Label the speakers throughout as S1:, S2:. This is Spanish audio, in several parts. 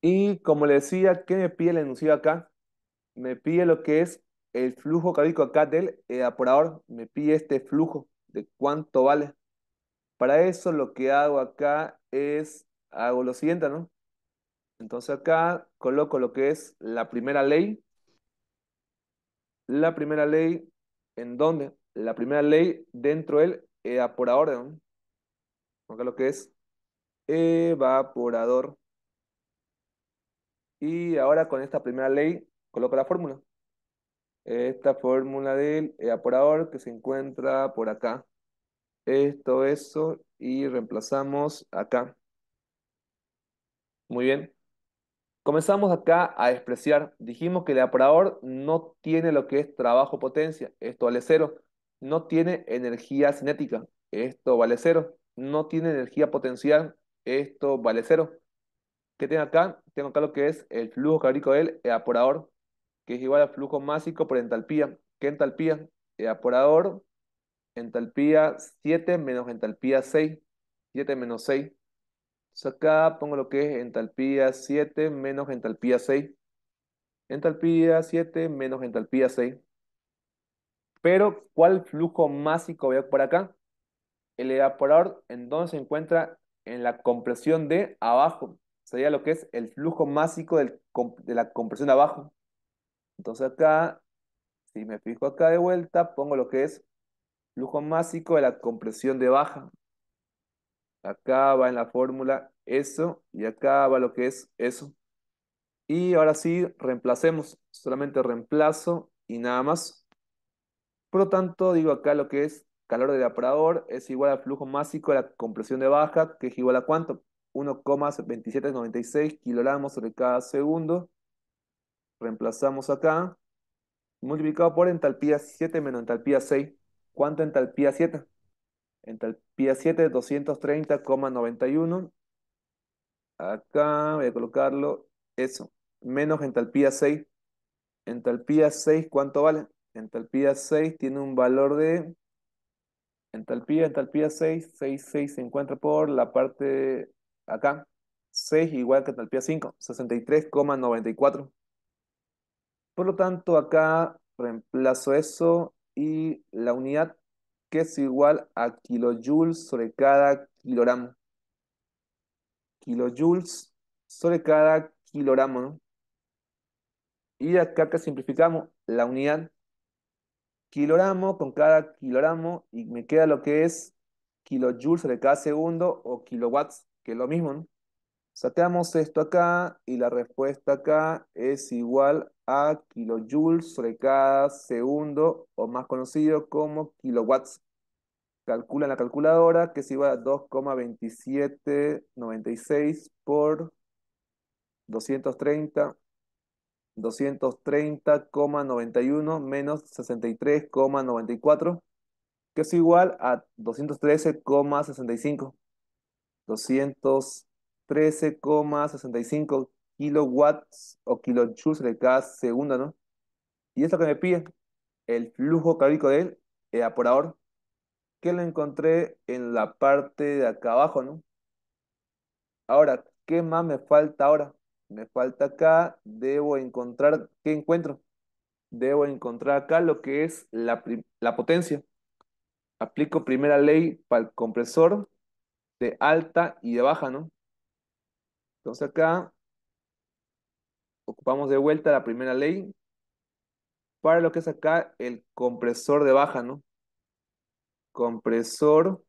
S1: Y como le decía, ¿qué me pide el enunciado acá? Me pide lo que es el flujo calico acá del evaporador. Me pide este flujo de cuánto vale. Para eso lo que hago acá es, hago lo siguiente, ¿no? Entonces acá coloco lo que es la primera ley. La primera ley, ¿en dónde? La primera ley dentro del evaporador, ¿no? acá lo que es evaporador. Y ahora con esta primera ley, coloco la fórmula. Esta fórmula del evaporador que se encuentra por acá. Esto, eso, y reemplazamos acá. Muy bien. Comenzamos acá a despreciar. Dijimos que el evaporador no tiene lo que es trabajo potencia. Esto vale cero. No tiene energía cinética. Esto vale cero no tiene energía potencial, esto vale cero. ¿Qué tengo acá? Tengo acá lo que es el flujo calórico del evaporador, que es igual al flujo másico por entalpía. ¿Qué entalpía? Evaporador, entalpía 7 menos entalpía 6. 7 menos 6. Entonces acá pongo lo que es entalpía 7 menos entalpía 6. Entalpía 7 menos entalpía 6. Pero, ¿cuál flujo másico veo por acá? el evaporador donde se encuentra en la compresión de abajo. Sería lo que es el flujo másico de la compresión de abajo. Entonces acá, si me fijo acá de vuelta, pongo lo que es flujo másico de la compresión de baja. Acá va en la fórmula eso y acá va lo que es eso. Y ahora sí, reemplacemos. Solamente reemplazo y nada más. Por lo tanto, digo acá lo que es calor del evaporador es igual al flujo másico de la compresión de baja, que es igual a cuánto? 1,2796 kilogramos sobre cada segundo. Reemplazamos acá. Multiplicado por entalpía 7 menos entalpía 6. ¿Cuánto entalpía 7? Entalpía 7, es 230,91. Acá voy a colocarlo. Eso. Menos entalpía 6. Entalpía 6, ¿cuánto vale? Entalpía 6 tiene un valor de Entalpía, entalpía 6, 6, 6 se encuentra por la parte acá. 6 igual que entalpía 5, 63,94. Por lo tanto, acá reemplazo eso y la unidad que es igual a kilojoules sobre cada kilogramo. Kilojoules sobre cada kilogramo, Y acá que simplificamos la unidad kilogramo con cada kilogramo y me queda lo que es kilojoules de cada segundo o kilowatts, que es lo mismo. Sateamos esto acá y la respuesta acá es igual a kilojoules sobre cada segundo o más conocido como kilowatts. Calcula en la calculadora que es igual a 2,2796 por 230 230,91 menos 63,94, que es igual a 213,65. 213,65 kilowatts o kilojoules de cada segunda, ¿no? Y es que me pide el flujo calórico del evaporador, que lo encontré en la parte de acá abajo, ¿no? Ahora, ¿qué más me falta ahora? Me falta acá, debo encontrar, ¿qué encuentro? Debo encontrar acá lo que es la, la potencia. Aplico primera ley para el compresor de alta y de baja, ¿no? Entonces acá ocupamos de vuelta la primera ley para lo que es acá el compresor de baja, ¿no? Compresor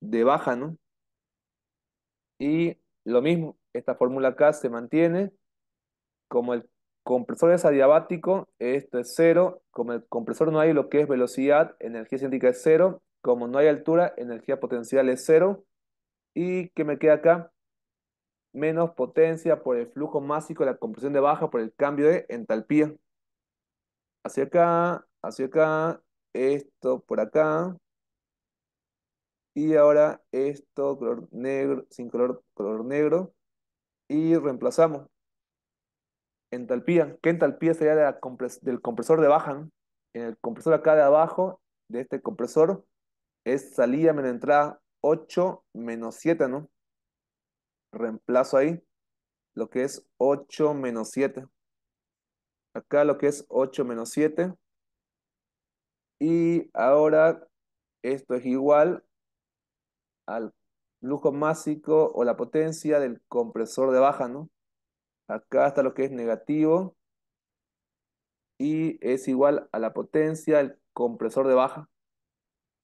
S1: de baja, ¿no? Y lo mismo, esta fórmula acá se mantiene. Como el compresor es adiabático, esto es cero. Como el compresor no hay lo que es velocidad, energía cinética es cero. Como no hay altura, energía potencial es cero. ¿Y que me queda acá? Menos potencia por el flujo másico, la compresión de baja por el cambio de entalpía. Hacia acá, hacia acá, esto por acá. Y ahora esto color negro, sin color, color negro y reemplazamos entalpía. ¿Qué entalpía sería del compresor de baja? En el compresor acá de abajo, de este compresor, es salida menos entrada 8 menos 7, ¿no? Reemplazo ahí lo que es 8 menos 7. Acá lo que es 8 menos 7. Y ahora esto es igual al flujo másico o la potencia del compresor de baja, ¿no? Acá está lo que es negativo y es igual a la potencia del compresor de baja.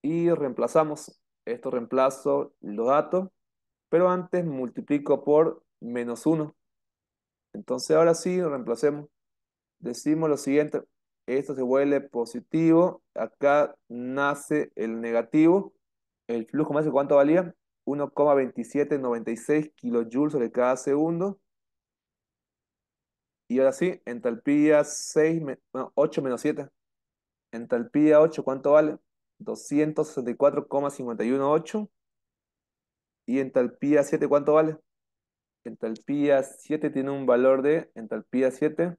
S1: Y reemplazamos, esto reemplazo los datos, pero antes multiplico por menos 1. Entonces ahora sí, reemplacemos. Decimos lo siguiente, esto se vuelve positivo, acá nace el negativo, el flujo másico ¿cuánto valía? 1,2796 kilojoules sobre cada segundo. Y ahora sí, entalpía 6, 8 menos 7. Entalpía 8, ¿cuánto vale? 264,518. Y entalpía 7, ¿cuánto vale? Entalpía 7 tiene un valor de, entalpía 7,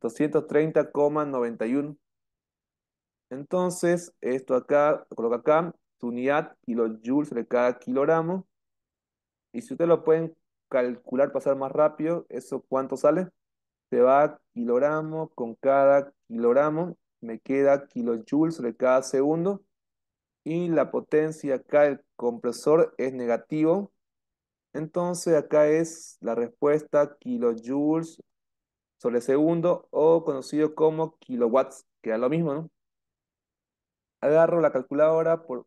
S1: 230,91. Entonces, esto acá, lo coloco acá, unidad kilojoules de cada kilogramo. Y si ustedes lo pueden calcular pasar más rápido, ¿eso cuánto sale? Se va kilogramo con cada kilogramo, me queda kilojoules de cada segundo. Y la potencia acá del compresor es negativo. Entonces acá es la respuesta kilojoules sobre segundo o conocido como kilowatts, que es lo mismo, ¿no? Agarro la calculadora por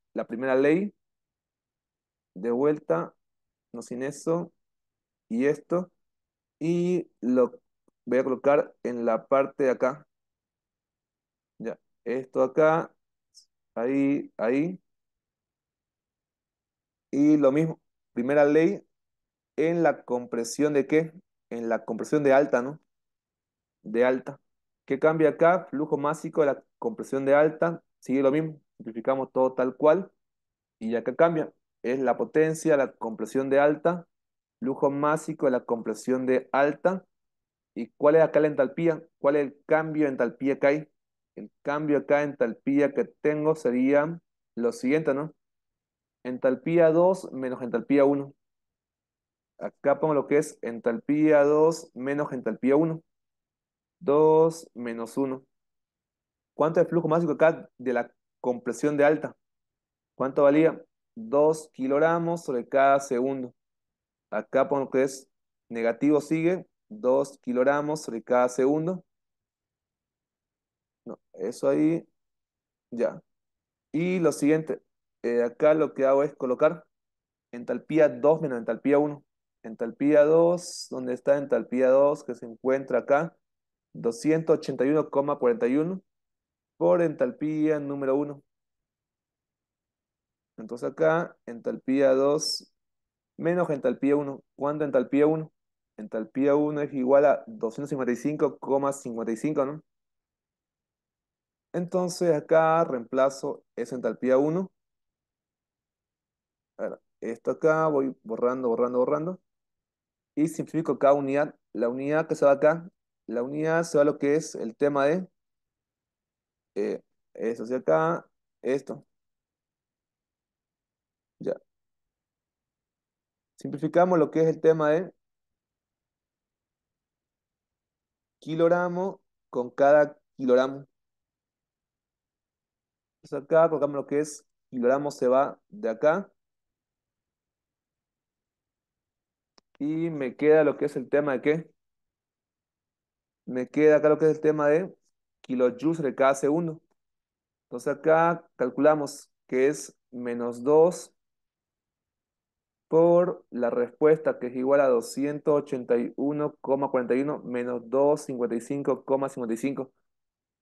S1: la primera ley, de vuelta, no sin eso, y esto, y lo voy a colocar en la parte de acá. Ya, esto acá, ahí, ahí. Y lo mismo, primera ley, en la compresión de qué? En la compresión de alta, ¿no? De alta. ¿Qué cambia acá? Flujo másico de la compresión de alta, sigue lo mismo simplificamos todo tal cual y ya acá cambia. Es la potencia, la compresión de alta, lujo másico, la compresión de alta. ¿Y cuál es acá la entalpía? ¿Cuál es el cambio de entalpía que hay? El cambio acá de entalpía que tengo sería lo siguiente, ¿no? Entalpía 2 menos entalpía 1. Acá pongo lo que es entalpía 2 menos entalpía 1. 2 menos 1. ¿Cuánto es el flujo másico acá de la Compresión de alta. ¿Cuánto valía? 2 kilogramos sobre cada segundo. Acá por lo que es negativo sigue, 2 kilogramos sobre cada segundo. eso ahí, ya. Y lo siguiente, eh, acá lo que hago es colocar entalpía 2 menos entalpía 1. Entalpía 2, donde está entalpía 2? Que se encuentra acá, 281,41 por entalpía número 1. Entonces acá, entalpía 2 menos entalpía 1. ¿Cuánto entalpía 1? Entalpía 1 es igual a 255,55, ¿no? Entonces acá reemplazo esa entalpía 1. esto acá voy borrando, borrando, borrando. Y simplifico cada unidad. La unidad que se va acá, la unidad se va a lo que es el tema de eh, eso hacia acá, esto. Ya. Simplificamos lo que es el tema de kilogramo con cada kilogramo. acá colocamos lo que es kilogramo se va de acá. Y me queda lo que es el tema de qué. Me queda acá lo que es el tema de kilojoules de cada segundo. Entonces acá calculamos que es menos 2 por la respuesta que es igual a 281,41 menos 255,55.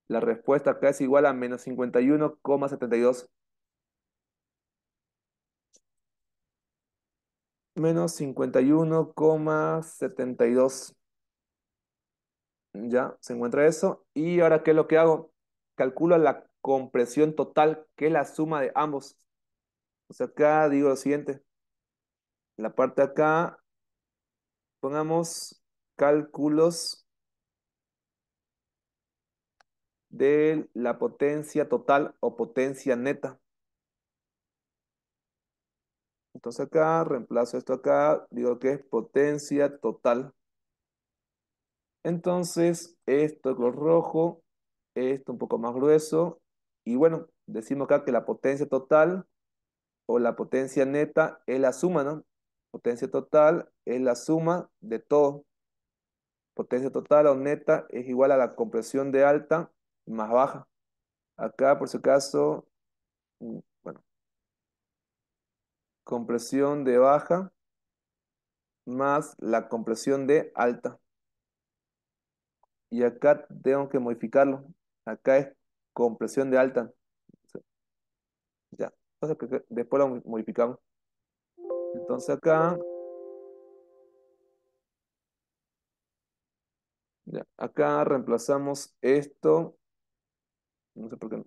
S1: La respuesta acá es igual a menos 51,72. Menos 51,72. Ya, se encuentra eso. Y ahora, ¿qué es lo que hago? Calculo la compresión total, que es la suma de ambos. O sea, acá digo lo siguiente. La parte de acá, pongamos cálculos de la potencia total o potencia neta. Entonces acá reemplazo esto acá, digo que es potencia total. Entonces, esto lo rojo, esto un poco más grueso, y bueno, decimos acá que la potencia total o la potencia neta es la suma, ¿no? Potencia total es la suma de todo. Potencia total o neta es igual a la compresión de alta más baja. Acá, por si caso, mm, bueno, compresión de baja más la compresión de alta y acá tengo que modificarlo. Acá es compresión de alta. Ya. Pues, eh, después lo modificamos. Entonces acá. Acá reemplazamos esto. No sé por qué.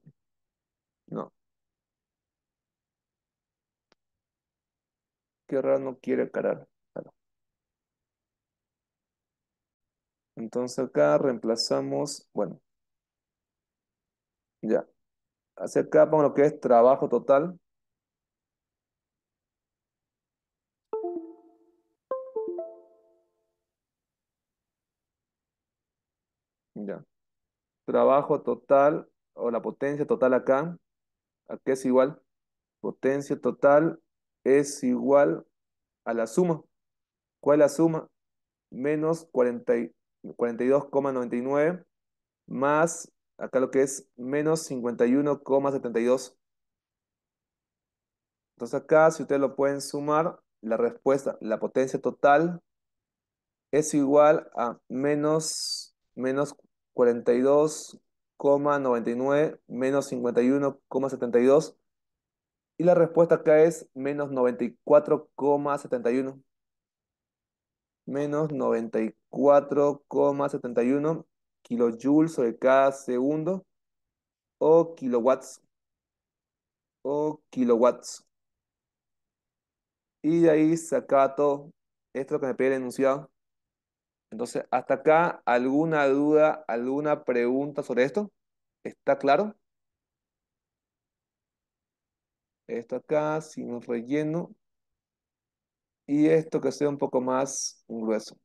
S1: No. Qué raro no quiere carar. Entonces acá reemplazamos, bueno, ya. Hacia acá pongo lo que es trabajo total. Ya. Trabajo total o la potencia total acá. qué es igual. Potencia total es igual a la suma. ¿Cuál es la suma? Menos 40. 42,99 más, acá lo que es menos 51,72. Entonces acá, si ustedes lo pueden sumar, la respuesta, la potencia total es igual a menos, menos 42,99 menos 51,72. Y la respuesta acá es menos 94,71. Menos 94. 4,71 kilojoules sobre cada segundo o kilowatts o kilowatts. Y de ahí saca todo. Esto que me pide el enunciado. Entonces, hasta acá, ¿alguna duda, alguna pregunta sobre esto? ¿Está claro? Esto acá, si nos relleno. Y esto que sea un poco más grueso.